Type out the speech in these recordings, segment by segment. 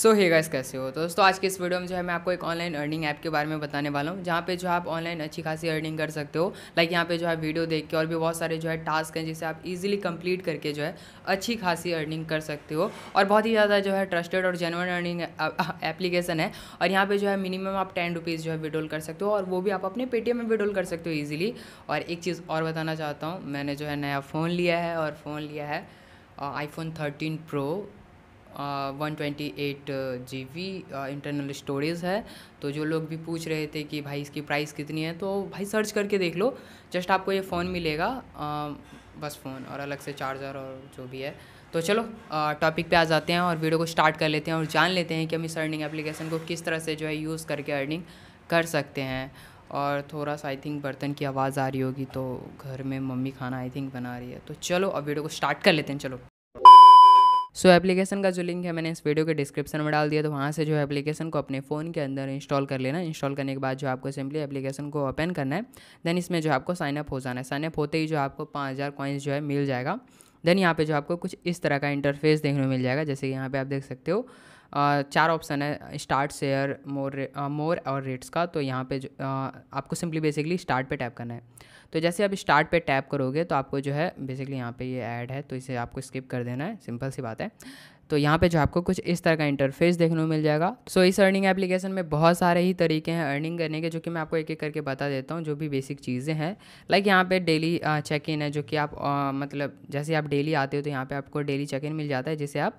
सो hey guys कैसे हो तो दोस्तों आज के इस वीडियो में जो है मैं आपको एक ऑनलाइन अर्निंग ऐप के बारे में बताने वाला हूँ जहाँ पे जो आप ऑनलाइन अच्छी खासी अर्निंग कर सकते हो लाइक यहाँ पे जो है वीडियो देख के और भी बहुत सारे जो है टास्क हैं जिसे आप इजीली कंप्लीट करके जो है अच्छी खासी अर्निंग कर सकते हो और बहुत ही ज़्यादा जो है ट्रस्टेड और जेनवन अर्निंग एप्लीकेशन है और यहाँ पर जो है मिनिमम आप टेन रुपीज़ जो है विड्रोल कर सकते हो और वो भी आप अपने पेटीएम में विड्रोल कर सकते हो ईजिली और एक चीज़ और बताना चाहता हूँ मैंने जो है नया फ़ोन लिया है और फ़ोन लिया है iPhone thirteen pro one twenty eight G B internal storage है तो जो लोग भी पूछ रहे थे कि भाई इसकी प्राइस कितनी है तो भाई सर्च करके देख लो जस्ट आपको ये फ़ोन मिलेगा uh, बस फ़ोन और अलग से चार्जर और जो भी है तो चलो टॉपिक पे आ जाते हैं और वीडियो को स्टार्ट कर लेते हैं और जान लेते हैं कि हम इस अर्निंग एप्लीकेशन को किस तरह से जो है यूज़ करके अर्निंग कर सकते हैं और थोड़ा सा आई थिंक बर्तन की आवाज़ आ रही होगी तो घर में मम्मी खाना आई थिंक बना रही है तो चलो अब वीडियो को स्टार्ट कर लेते हैं चलो सो so, एप्लीकेशन का जो लिंक है मैंने इस वीडियो के डिस्क्रिप्शन में डाल दिया तो वहाँ से जो है एप्लीकेशन को अपने फ़ोन के अंदर इंस्टॉल कर लेना इंस्टॉल करने के बाद जो आपको सिंपली एप्लीकेशन को ओपन करना है देन इसमें जो आपको साइनअप हो जाना है साइनअप होते ही जो आपको पाँच हज़ार कॉइन्स जो है मिल जाएगा देन यहाँ पे जो आपको कुछ इस तरह का इंटरफेस देखने को मिल जाएगा जैसे कि यहाँ पे आप देख सकते हो चार ऑप्शन है स्टार्ट शेयर मोर मोर और रेट्स का तो यहाँ पे जो आपको सिंपली बेसिकली स्टार्ट पे टैप करना है तो जैसे आप स्टार्ट पे टैप करोगे तो आपको जो है बेसिकली यहाँ पे ये ऐड है तो इसे आपको स्किप कर देना है सिंपल सी बात है तो यहाँ पे जो आपको कुछ इस तरह का इंटरफेस देखने को मिल जाएगा सो so, इस अर्निंग एप्लीकेशन में बहुत सारे ही तरीके हैं अर्निंग करने के जो कि मैं आपको एक एक करके बता देता हूँ जो भी बेसिक चीज़ें हैं लाइक यहाँ पे डेली चेक इन है जो कि आप आ, मतलब जैसे आप डेली आते हो तो यहाँ पे आपको डेली चेक इन मिल जाता है जिसे आप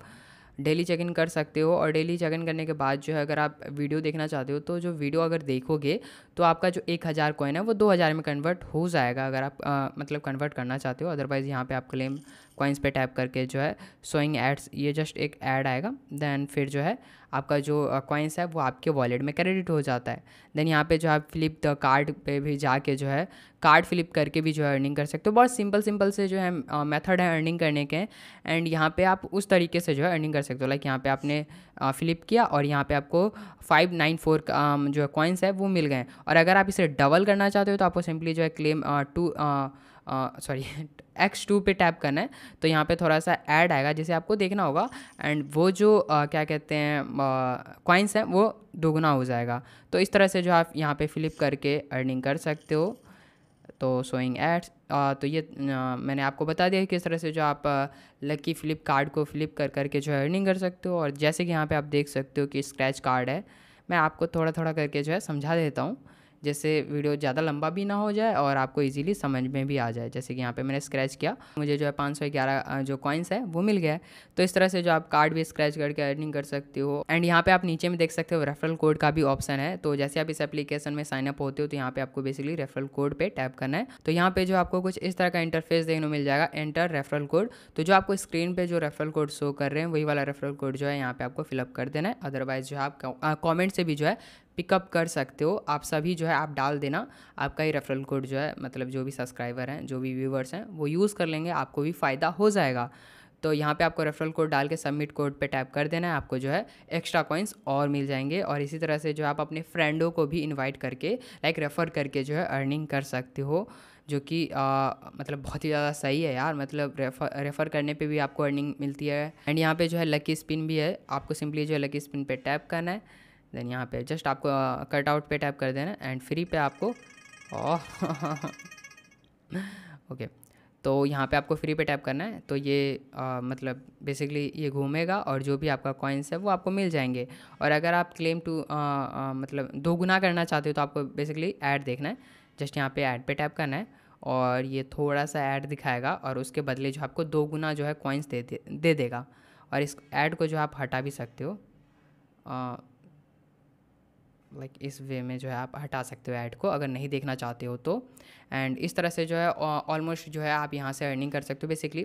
डेली चेक इन कर सकते हो और डेली चेक इन करने के बाद जो है अगर आप वीडियो देखना चाहते हो तो जो वीडियो अगर देखोगे तो आपका जो एक हज़ार कॉइन है वो दो हज़ार में कन्वर्ट हो जाएगा अगर आप आ, मतलब कन्वर्ट करना चाहते हो अदरवाइज़ यहाँ पर आप क्लेम कॉइन्स पे टैप करके जो है सोइंग एड्स ये जस्ट एक ऐड आएगा देन फिर जो है आपका जो कॉइन्स है वो आपके वॉलेट में क्रेडिट हो जाता है देन यहाँ पे जो आप फ्लिप द कार्ड पे भी जाके जो है कार्ड फ्लिप करके भी जो है अर्निंग कर सकते हो बहुत सिंपल सिंपल से जो है मेथड है अर्निंग करने के एंड यहाँ पे आप उस तरीके से जो है अर्निंग कर सकते हो लाइक यहाँ पे आपने फ्लिप किया और यहाँ पे आपको फाइव नाइन फोर जो है कॉइन्स है वो मिल गए और अगर आप इसे डबल करना चाहते हो तो आपको सिंपली जो है claim two sorry X two पर टैप करना है तो यहाँ पे थोड़ा सा ऐड आएगा जिसे आपको देखना होगा एंड वो जो uh, क्या कहते हैं कॉइंस हैं वो दोगुना हो जाएगा तो इस तरह से जो आप यहाँ पे फ्लिप करके अर्निंग कर सकते हो तो सोइंग एड्स तो ये आ, मैंने आपको बता दिया किस तरह से जो आप लकी फ्लिप कार्ड को फ्लिप कर करके जो है अर्निंग कर सकते हो और जैसे कि यहाँ पर आप देख सकते हो कि स्क्रैच कार्ड है मैं आपको थोड़ा थोड़ा करके जो है समझा देता हूँ जिससे वीडियो ज़्यादा लंबा भी ना हो जाए और आपको ईजिली समझ में भी आ जाए जैसे कि यहाँ पे मैंने स्क्रैच किया मुझे जो है पाँच सौ ग्यारह जो कॉइन्स है वो मिल गया है तो इस तरह से जो आप कार्ड भी स्क्रैच करके अर्निंग कर सकते हो एंड यहाँ पे आप नीचे में देख सकते हो रेफरल कोड का भी ऑप्शन है तो जैसे आप इस एप्लीकेशन में साइनअप होते हो तो यहाँ पे आपको बेसिकली रेफरल कोड पर टैप करना है तो यहाँ पे जो आपको कुछ इस तरह का इंटरफेस देखने को मिल जाएगा एंटर रेफरल कोड तो जो आपको स्क्रीन पर जो रेफरल कोड शो कर रहे हैं वही वाला रेफरल कोड जो है यहाँ पे आपको फिलअप कर देना है अदरवाइज जो आप कॉमेंट से भी जो है पिकअप कर सकते हो आप सभी जो है आप डाल देना आपका ही रेफरल कोड जो है मतलब जो भी सब्सक्राइबर हैं जो भी व्यूवर्स हैं वो यूज़ कर लेंगे आपको भी फ़ायदा हो जाएगा तो यहाँ पे आपको रेफरल कोड डाल के सबमिट कोड पे टैप कर देना है आपको जो है एक्स्ट्रा कॉइन्स और मिल जाएंगे और इसी तरह से जो आप अपने फ्रेंडों को भी इन्वाइट करके लाइक रेफ़र करके जो है अर्निंग कर सकते हो जो कि मतलब बहुत ही ज़्यादा सही है यार मतलब रेफर रेफ़र करने पे भी आपको अर्निंग मिलती है एंड यहाँ पे जो है लकी स्पिन भी है आपको सिंपली जो है लकी स्पिन पे टैप करना है देन यहाँ पे जस्ट आपको कट आउट पे टैप कर देना एंड फ्री पे आपको ओह ओके तो यहाँ पे आपको फ्री पे टैप करना है तो ये आ, मतलब बेसिकली ये घूमेगा और जो भी आपका कॉइन्स है वो आपको मिल जाएंगे और अगर आप क्लेम टू मतलब दो गुना करना चाहते हो तो आपको बेसिकली ऐड देखना है जस्ट यहाँ पे ऐड पे टैप करना है और ये थोड़ा सा ऐड दिखाएगा और उसके बदले जो आपको दो गुना जो है कॉइन्स दे, दे दे देगा और इस ऐड को जो आप हटा भी सकते हो आ, लाइक इस वे में जो है आप हटा सकते हो ऐड को अगर नहीं देखना चाहते हो तो एंड इस तरह से जो है ऑलमोस्ट जो है आप यहाँ से अर्निंग कर सकते हो बेसिकली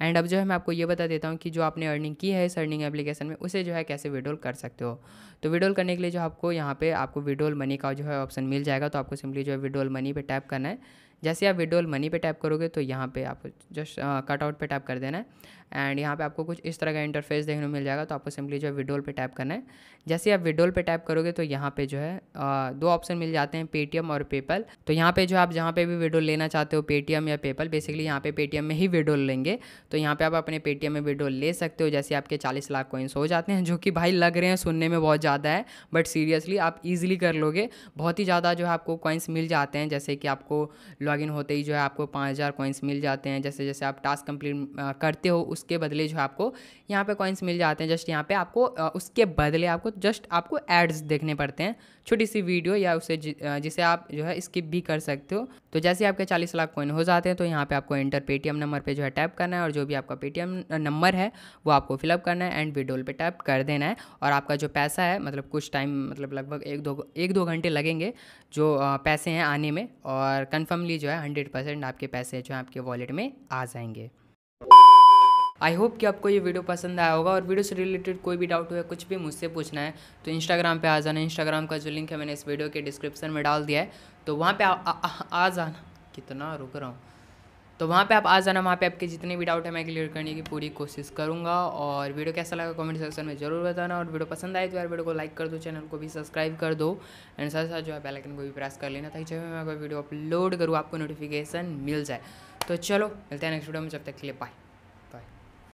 एंड अब जो है मैं आपको ये बता देता हूँ कि जो आपने अर्निंग की है इस अर्निंग एप्लीकेशन में उसे जो है कैसे विड्रोल कर सकते हो तो विड्रोल करने के लिए जो आपको यहाँ पे आपको विड्रोल मनी का जो है ऑप्शन मिल जाएगा तो आपको सिंपली जो है विड्रोल मनी पर टैप करना है जैसे आप विडोल मनी पे टैप करोगे तो यहाँ पे आपको जस्ट कटआउट पे टैप कर देना है एंड यहाँ पे आपको कुछ इस तरह का इंटरफेस देखने को मिल जाएगा तो आपको सिंपली जो है विडोल पे टैप करना है जैसे आप विडोल पे टैप करोगे तो यहाँ पे जो है दो ऑप्शन मिल जाते हैं पेटीएम और पेपल तो यहाँ पे जो आप जहाँ पे भी विड्रोल लेना चाहते हो पेटीएम या पेपल बेसिकली यहाँ पे पेटीएम में ही विड्रोल लेंगे तो यहाँ पे आप अपने पेटीएम में विडोल ले सकते हो जैसे आपके चालीस लाख कोइंस हो जाते हैं जो कि भाई लग रहे हैं सुनने में बहुत ज़्यादा है बट सीरियसली आप ईजिली कर लोगे बहुत ही ज़्यादा जो है आपको कॉइन्स मिल जाते हैं जैसे कि आपको लॉगिन होते ही जो है आपको पाँच हज़ार कॉइन्स मिल जाते हैं जैसे जैसे आप टास्क कंप्लीट करते हो उसके बदले जो है आपको यहाँ पे कॉइन्स मिल जाते हैं जस्ट यहाँ पे आपको उसके बदले आपको जस्ट आपको एड्स देखने पड़ते हैं छोटी सी वीडियो या उसे जिसे आप जो है स्किप भी कर सकते हो तो जैसे आपके चालीस लाख कॉइन हो जाते हैं तो यहाँ पे आपको इंटर पेटीएम नंबर पे जो है टैप करना है और जो भी आपका पेटीएम नंबर है वो आपको फिलअप करना है एंड विड्रोल पे टैप कर देना है और आपका जो पैसा है मतलब कुछ टाइम मतलब लगभग एक दो एक दो घंटे लगेंगे जो पैसे हैं आने में और कन्फर्मली जो है हंड्रेड परसेंट आपके पैसे जो है आपके वॉलेट में आ जाएंगे आई होप कि आपको ये वीडियो पसंद आया होगा और वीडियो से रिलेटेड कोई भी डाउट हो या कुछ भी मुझसे पूछना है तो इंस्टाग्राम पे आ जाना इंस्टाग्राम का जो लिंक है मैंने इस वीडियो के डिस्क्रिप्शन में डाल दिया है तो वहाँ पे आ, आ, आ, आ जाना कितना रुक रहा हूँ तो वहाँ पे आप आ जाना वहाँ पे आपके जितने भी डाउट है मैं क्लियर करने की पूरी कोशिश करूँगा और वीडियो कैसा लगा कमेंट सेक्शन में जरूर बताना और वीडियो पसंद आए तो यार वीडियो को लाइक कर दो चैनल को भी सब्सक्राइब कर दो एंड साथ साथ जो है बेलाइकन को भी प्रेस कर लेना ताकि जब मैं कोई वीडियो अपलोड करूँ आपको नोटिफिकेशन मिल जाए तो चलो मिलते हैं नेक्स्ट वीडियो में जब तक के लिए बाय